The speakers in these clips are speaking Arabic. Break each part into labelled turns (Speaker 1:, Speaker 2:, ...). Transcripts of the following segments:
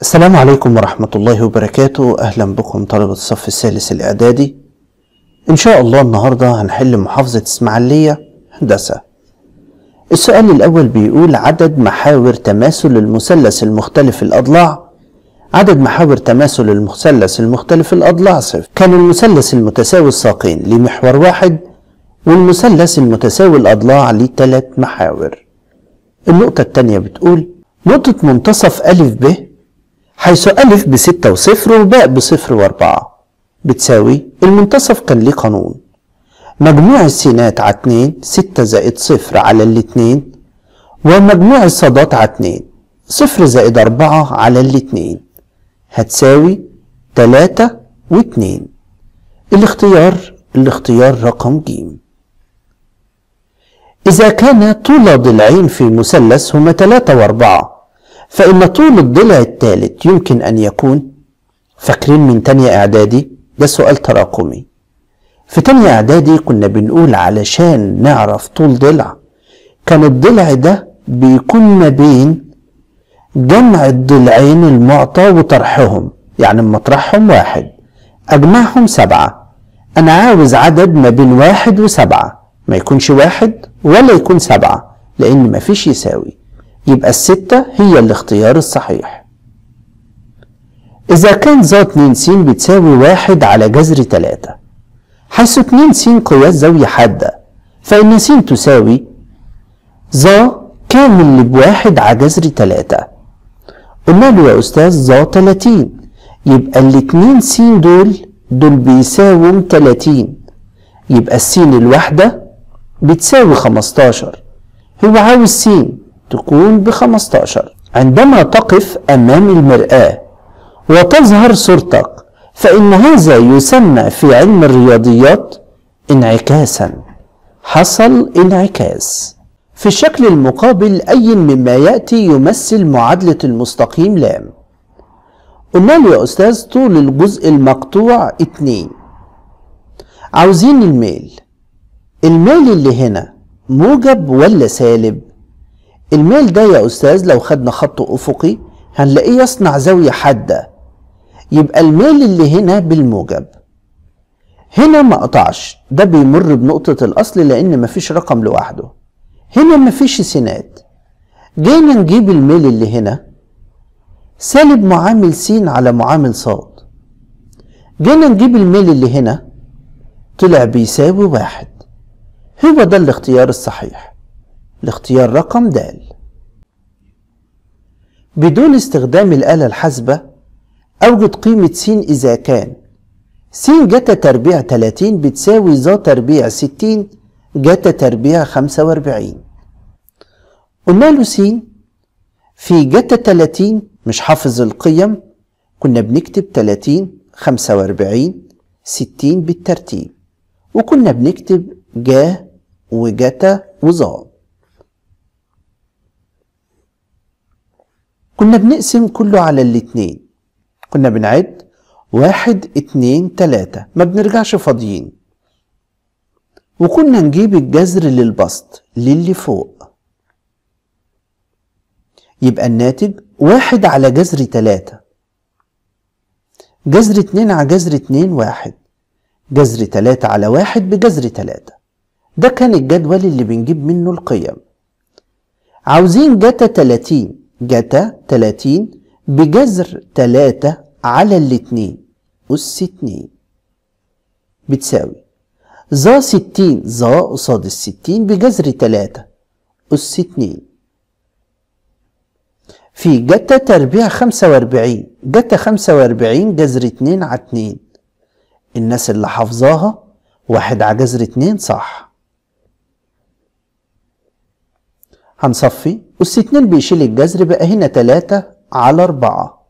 Speaker 1: السلام عليكم ورحمة الله وبركاته أهلا بكم طلبة الصف الثالث الإعدادي إن شاء الله النهاردة هنحل محافظة إسماعيلية هندسة السؤال الأول بيقول عدد محاور تماثل المثلث المختلف الأضلاع عدد محاور تماثل المثلث المختلف الأضلاع صفر كان المثلث المتساوي الساقين لمحور واحد والمثلث المتساوي الأضلاع لثلاث محاور النقطة التانية بتقول نقطة منتصف أ ب حيث ألف بستة وصفر وباء بصفر وأربعة بتساوي المنتصف كان ليه قانون مجموع السينات على اتنين ستة زائد صفر على الاتنين ومجموع الصادات على اتنين صفر زائد أربعة على الاتنين هتساوي تلاتة واتنين الاختيار الاختيار رقم ج إذا كان طول ضلعين في مثلث هما تلاتة وأربعة فإن طول الضلع الثالث يمكن أن يكون فاكرين من تانية إعدادي ده سؤال تراكمي في تانية إعدادي كنا بنقول علشان نعرف طول ضلع كان الضلع ده بيكون ما بين جمع الضلعين المعطى وطرحهم يعني مطرحهم واحد أجمعهم سبعة أنا عاوز عدد ما بين واحد وسبعة ما يكونش واحد ولا يكون سبعة لأن مفيش يساوي يبقى الستة هي الاختيار الصحيح إذا كان زاوية 2 س بتساوي واحد على جذر 3 حيث 2 س قياس زاوية حادة فإن س تساوي زا كامل بواحد على جذر 3 قلنا له يا أستاذ زا 30 يبقى ال 2 س دول دول بيساووا 30 يبقى السين الواحدة بتساوي 15 هو عاوز س تكون ب 15 عندما تقف أمام المرآة وتظهر صورتك فإن هذا يسمى في علم الرياضيات انعكاسا حصل انعكاس في الشكل المقابل أي مما يأتي يمثل معادلة المستقيم لام قلنا له يا أستاذ طول الجزء المقطوع اتنين عاوزين الميل الميل اللي هنا موجب ولا سالب الميل ده يا أستاذ لو خدنا خط أفقي هنلاقيه يصنع زاوية حادة يبقى الميل اللي هنا بالموجب هنا ما قطعش ده بيمر بنقطة الأصل لأن مفيش رقم لوحده هنا مفيش سينات جينا نجيب الميل اللي هنا سالب معامل س على معامل ص جينا نجيب الميل اللي هنا طلع بيساوي واحد هو ده الاختيار الصحيح لاختيار رقم د بدون استخدام الآلة الحاسبة أوجد قيمة س إذا كان س جتا تربيع 30 بتساوي ذا تربيع 60 جتا تربيع 45 قلنا له س في جتا 30 مش حافظ القيم كنا بنكتب 30 45 60 بالترتيب وكنا بنكتب جا وجتا وظا كنا بنقسم كله على الاتنين كنا بنعد واحد اتنين تلاتة ما بنرجعش فاضيين وكنا نجيب الجذر للبسط للي فوق يبقى الناتج واحد على جذر تلاتة جذر اتنين على جذر اتنين واحد جذر تلاتة على واحد بجذر تلاتة ده كان الجدول اللي بنجيب منه القيم عاوزين جتا تلاتين جتا 30 بجذر 3 على الاتنين أس 2 بتساوي ظا 60 ظا قصاد ال 60 بجذر 3 أس 2 في جتا تربيع 45 جتا 45 جذر 2 على 2 الناس اللي حافظاها واحد على جذر 2 صح هنصفي أس 2 بيشيل الجذر بقى هنا 3 على 4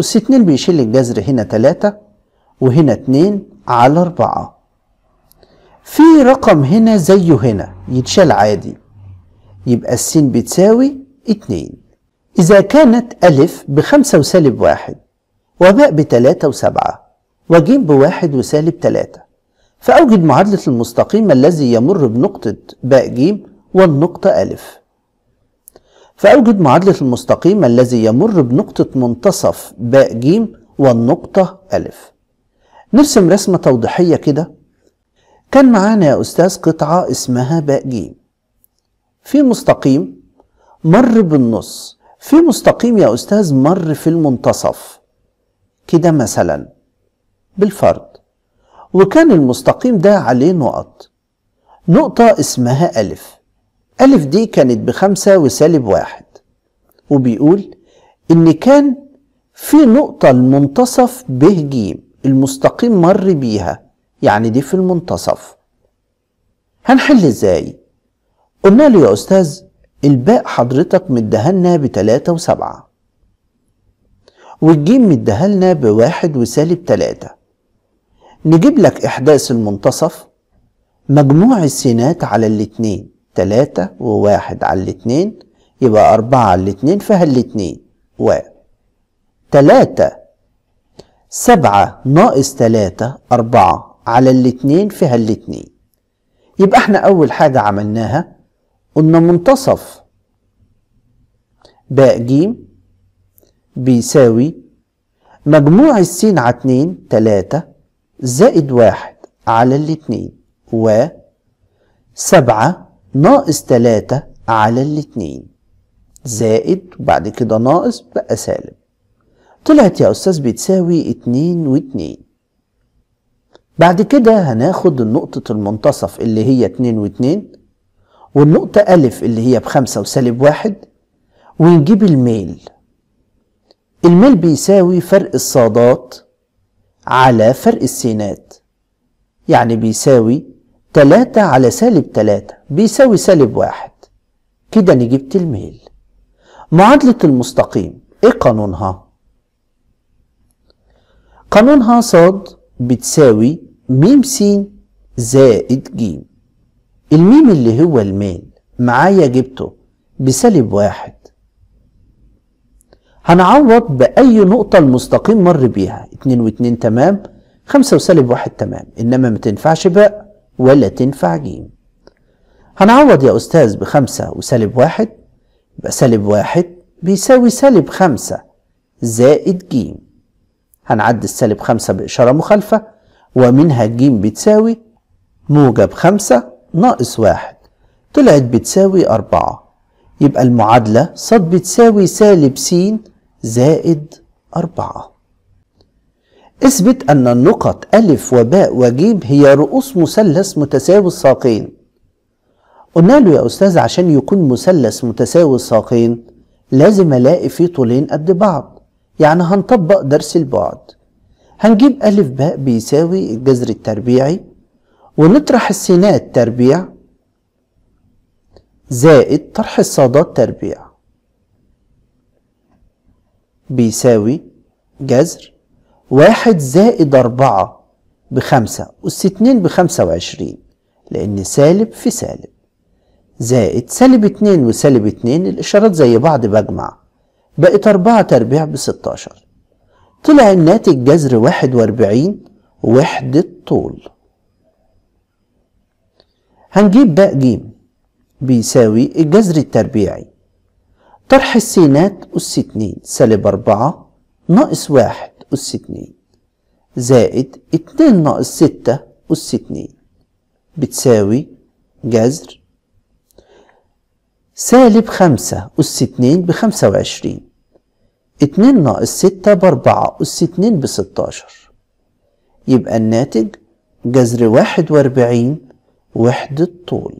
Speaker 1: أس 2 بيشيل الجذر هنا 3 وهنا 2 على 4 في رقم هنا زيه هنا يتشال عادي يبقى السين بتساوي 2 إذا كانت ألف بخمسة وسالب واحد وباء بتلاتة وسبعة وجيم بواحد وسالب تلاتة فأوجد معادلة المستقيم الذي يمر بنقطة باء جيم والنقطة ألف فأوجد معادلة المستقيم الذي يمر بنقطة منتصف باء جيم والنقطة ألف نرسم رسمة توضيحية كده كان معانا يا أستاذ قطعة اسمها باء جيم في مستقيم مر بالنص في مستقيم يا أستاذ مر في المنتصف كده مثلا بالفرد وكان المستقيم ده عليه نقط نقطة اسمها ألف ألف دي كانت بخمسة وسالب واحد وبيقول إن كان في نقطة المنتصف ب ج المستقيم مر بيها يعني دي في المنتصف هنحل إزاي؟ قلنا له يا أستاذ الباء حضرتك مدهلنا بتلاتة وسبعة والجيم مدهلنا بواحد وسالب تلاتة نجيب لك إحداث المنتصف مجموع السينات على الاتنين تلاتة وواحد على الاتنين يبقى أربعة على الاتنين الاتنين و تلاتة سبعة ناقص تلاتة أربعة على الاتنين فيها الاتنين يبقى احنا أول حاجة عملناها قلنا منتصف باء جيم بيساوي مجموع السين على اتنين تلاتة زائد واحد على الاتنين و سبعة ناقص تلاتة على الاتنين زائد وبعد كده ناقص بقى سالب طلعت يا أستاذ بتساوي اتنين واتنين بعد كده هناخد النقطة المنتصف اللي هي اتنين واتنين والنقطة ألف اللي هي بخمسة وسالب واحد ونجيب الميل الميل بيساوي فرق الصادات على فرق السينات يعني بيساوي تلاتة على سالب تلاتة بيساوي سالب واحد كده أنا جبت الميل معادلة المستقيم إيه قانونها؟ قانونها صاد بتساوي م س زائد ج الميم اللي هو الميل معايا جبته بسالب واحد هنعوض بأي نقطة المستقيم مر بيها اتنين واتنين تمام خمسة وسالب واحد تمام إنما ما تنفعش بقى ولا تنفع جيم هنعوض يا أستاذ بخمسة وسالب واحد يبقى سالب واحد بيساوي سالب خمسة زائد جيم هنعد السالب خمسة بإشارة مخالفة ومنها جيم بتساوي موجب خمسة ناقص واحد طلعت بتساوي أربعة يبقى المعادلة ص بتساوي سالب س زائد أربعة اثبت أن النقط ألف وباء وجيم هي رؤوس مثلث متساوي الساقين قلنا له يا أستاذ عشان يكون مثلث متساوي الساقين لازم ألاقي فيه طولين قد بعض يعني هنطبق درس البعد هنجيب ألف باء بيساوي الجذر التربيعي ونطرح السينات تربيع زائد طرح الصادات تربيع بيساوي جذر واحد زائد أربعة بخمسة اتنين بخمسة وعشرين لأن سالب في سالب زائد سالب اتنين وسالب اتنين الإشارات زي بعض بجمع بقت أربعة تربيع بستاشر طلع الناتج جذر واحد وأربعين وحدة طول هنجيب باء جيم بيساوي الجذر التربيعي طرح السينات أس اتنين سالب أربعة ناقص واحد أس اتنين زائد اتنين ناقص ستة أس اتنين بتساوي جذر سالب خمسة أس اتنين بخمسة وعشرين اتنين ناقص ستة بأربعة أس اتنين بستاشر يبقى الناتج جذر واحد وأربعين وحدة طول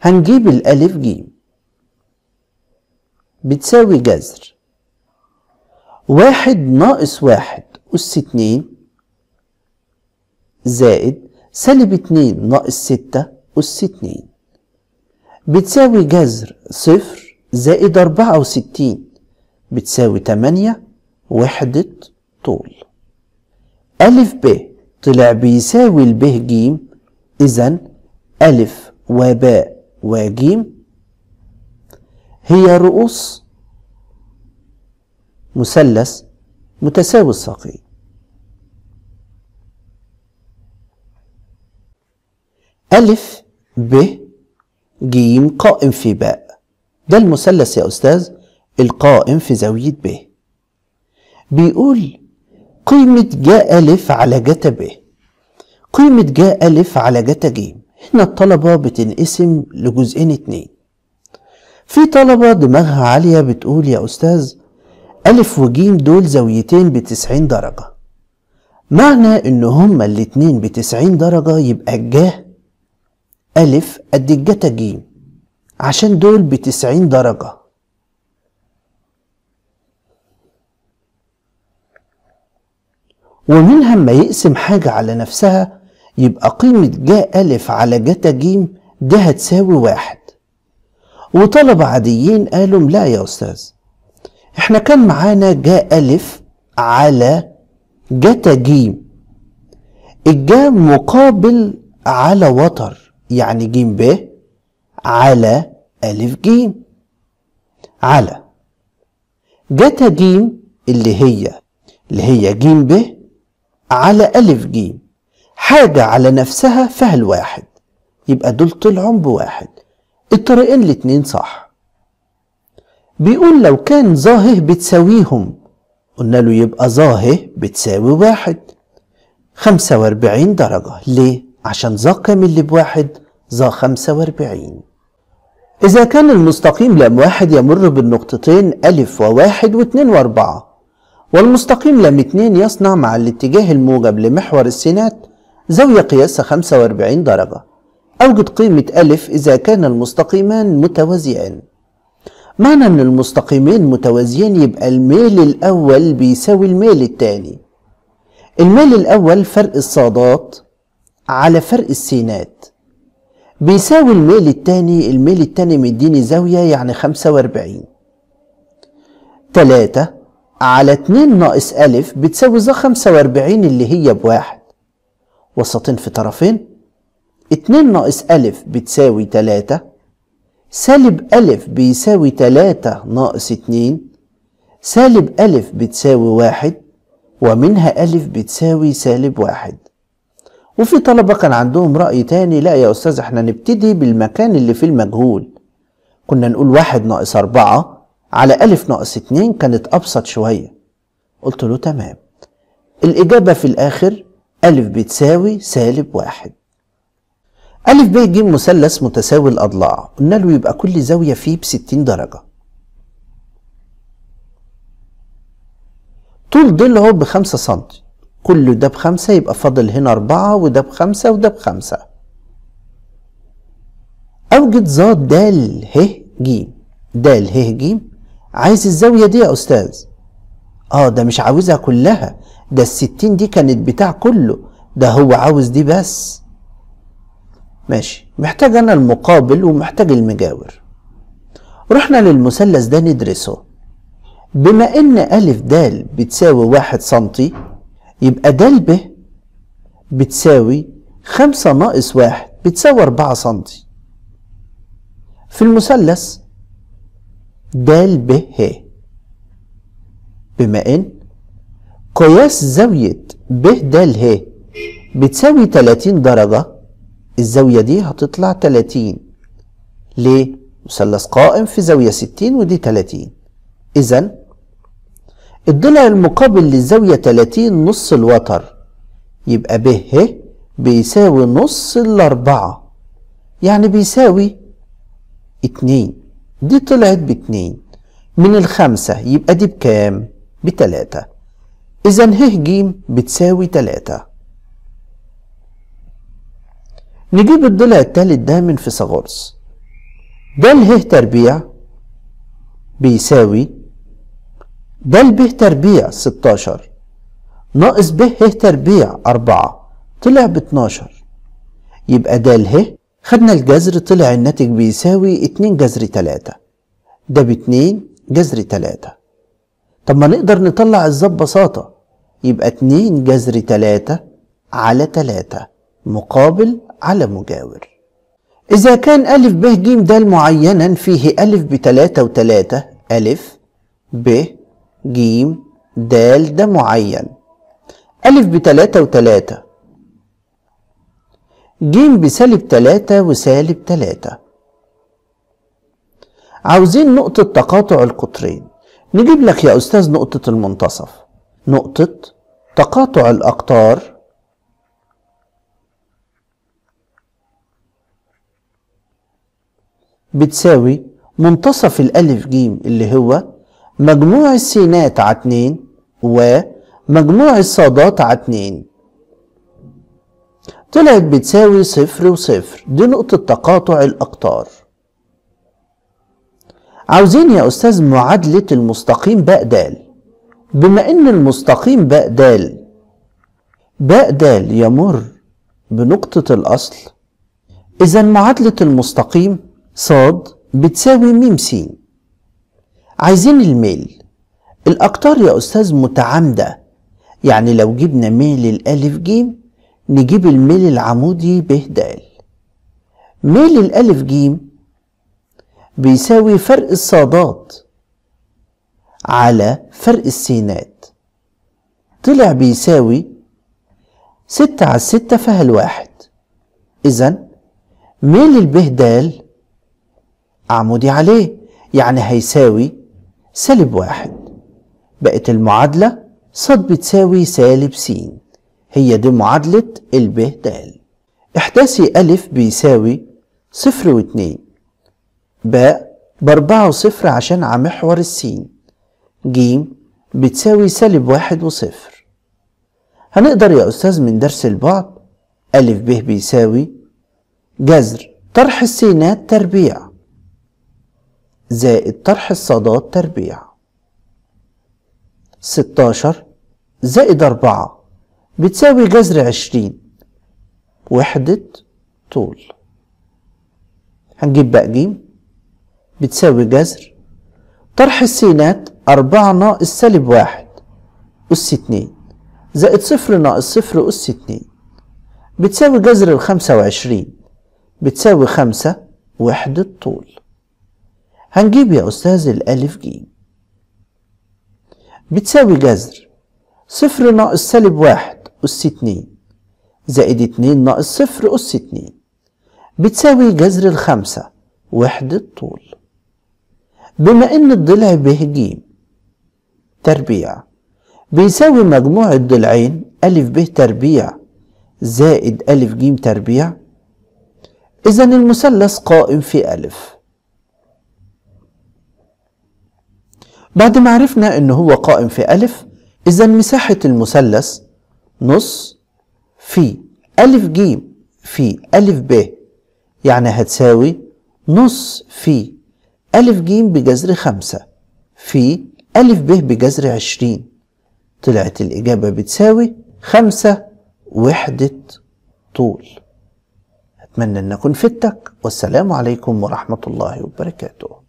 Speaker 1: هنجيب الألف جيم بتساوي جذر واحد ناقص واحد أس اتنين زائد سالب اتنين ناقص ستة أس اتنين بتساوي جذر صفر زائد أربعة وستين بتساوي تمانية وحدة طول أ ب طلع بيساوي ب ج إذا أ وباء وج هي رؤوس مثلث متساوي الساقين ألف ب ج قائم في باء ده المثلث يا أستاذ القائم في زاوية ب بيقول قيمة جاء ألف على جتا ب قيمة جاء ألف على جتا ج هنا الطلبة بتنقسم لجزئين اتنين في طلبة دماغها عالية بتقول يا أستاذ ألف وجيم دول زاويتين بتسعين درجة معنى إن هما الاتنين بتسعين درجة يبقى الجاه ألف قد الجتا جيم عشان دول بتسعين درجة ومنها لما يقسم حاجة على نفسها يبقى قيمة جا ألف على جتا جيم ده هتساوي واحد وطلبة عاديين قالوا لا يا أستاذ احنا كان معانا جاء ألف على جتا جيم الجا مقابل على وتر يعني جيم ب على ألف جيم على جتا جيم اللي هي اللي هي جيم ب على ألف جيم حاجة على نفسها فهل واحد يبقى دول طلعوا بواحد الطريقين الاتنين صح بيقول لو كان ظاهه بتساويهم قلنا له يبقى ظاهه بتساوي واحد خمسة واربعين درجة ليه؟ عشان ظا كامل بواحد ظا خمسة واربعين إذا كان المستقيم لام واحد يمر بالنقطتين ألف وواحد واتنين وأربعة والمستقيم لام اتنين يصنع مع الاتجاه الموجب لمحور السينات زاوية قياسها خمسة واربعين درجة أوجد قيمة ألف إذا كان المستقيمان متوازيان معنى ان المستقيمين متوازيين يبقى الميل الاول بيساوي الميل التاني الميل الاول فرق الصادات على فرق السينات بيساوي الميل التاني الميل التاني مديني زاوية يعني خمسة واربعين تلاتة على اتنين ناقص ألف بتساوي زا خمسة واربعين اللي هي بواحد وسطين في طرفين اتنين ناقص ألف بتساوي تلاتة سالب ألف بيساوي تلاتة ناقص اتنين سالب ألف بتساوي واحد ومنها ألف بتساوي سالب واحد وفي طلبة كان عندهم رأي تاني لا يا أستاذ احنا نبتدي بالمكان اللي في المجهول كنا نقول واحد ناقص أربعة على ألف ناقص اتنين كانت أبسط شوية قلت له تمام الإجابة في الآخر ألف بتساوي سالب واحد ألف ب ج مثلث متساوي الأضلاع قلنا له يبقى كل زاوية فيه بستين درجة طول ظل بخمسة سنتي كل ده بخمسة يبقى فاضل هنا أربعة وده بخمسة وده بخمسة أوجد ذات د ه ج د ه ج عايز الزاوية دي يا أستاذ اه ده مش عاوزها كلها ده الستين دي كانت بتاع كله ده هو عاوز دي بس ماشي محتاج انا المقابل ومحتاج المجاور رحنا للمثلث ده ندرسه بما ان ا د بتساوي واحد سنتي يبقى د ب بتساوي خمسة ناقص واحد بتساوي أربعة سنتي في المثلث د ب ه بما ان قياس زاوية ب د ه بتساوي 30 درجة الزاوية دي هتطلع 30 ليه؟ مثلث قائم في زاوية 60 ودي 30 إذا الضلع المقابل للزاوية 30 نص الوتر يبقى ب ه إيه؟ بيساوي نص الأربعة يعني بيساوي 2 دي طلعت ب 2 من الخمسة يبقى دي بكام؟ بتلاتة إذا ه ج بتساوي تلاتة نجيب الضلع التالت ده من فيثاغورس دال ه تربيع بيساوي دال ب تربيع 16 ناقص ب ه تربيع 4 طلع ب 12 يبقى دال ه خدنا الجذر طلع الناتج بيساوي 2 جذر 3 ده ب 2 جذر 3 طب ما نقدر نطلع الزب ببساطة يبقى 2 جذر 3 على 3 مقابل على مجاور إذا كان ألف ب ج د معينا فيه ألف بتلاتة وتلاتة ألف ب ج د ده معين ألف بتلاتة وتلاتة ج بسالب تلاتة وسالب تلاتة عاوزين نقطة تقاطع القطرين نجيب لك يا أستاذ نقطة المنتصف نقطة تقاطع الأقطار بتساوي منتصف الألف جيم اللي هو مجموع السينات على 2 ومجموع الصادات على 2 طلعت بتساوي صفر وصفر دي نقطة تقاطع الأقطار عاوزين يا أستاذ معادلة المستقيم باء دال بما إن المستقيم باء دال باء دال يمر بنقطة الأصل إذا معادلة المستقيم صاد بتساوي م س عايزين الميل الأقطار يا أستاذ متعامدة يعني لو جبنا ميل الألف جيم نجيب الميل العمودي ب د ميل الألف جيم بيساوي فرق الصادات على فرق السينات طلع بيساوي ستة على ستة فهل واحد إذن ميل البهدال أعمودي عليه يعني هيساوي سالب واحد بقت المعادلة ص بتساوي سالب س هي دي معادلة الب د إحداثي أ بيساوي صفر واتنين ب بأربعة وصفر عشان على محور السين ج بتساوي سالب واحد وصفر هنقدر يا أستاذ من درس البعد أ ب بيساوي جذر طرح السينات تربيع زائد طرح الصادات تربيع ستاشر زائد أربعة بتساوي جذر عشرين وحدة طول هنجيب بقى ج بتساوي جذر طرح السينات أربعة ناقص سالب واحد أس اتنين زائد صفر ناقص صفر أس اتنين بتساوي جذر الخمسة وعشرين بتساوي خمسة وحدة طول هنجيب يا أستاذ الألف جيم بتساوي جذر صفر ناقص سالب واحد أس اتنين زائد اتنين ناقص صفر أس اتنين بتساوي جذر الخمسة وحدة طول بما إن الضلع ب ج تربيع بيساوي مجموع الضلعين أ ب تربيع زائد أ ج تربيع إذا المثلث قائم في أ بعد ما عرفنا إن هو قائم في ألف إذا مساحة المثلث نص في ألف ج في ألف ب يعني هتساوي نص في ألف ج بجذر خمسة في ألف ب بجذر عشرين طلعت الإجابة بتساوي خمسة وحدة طول أتمنى أن أكون فدتك والسلام عليكم ورحمة الله وبركاته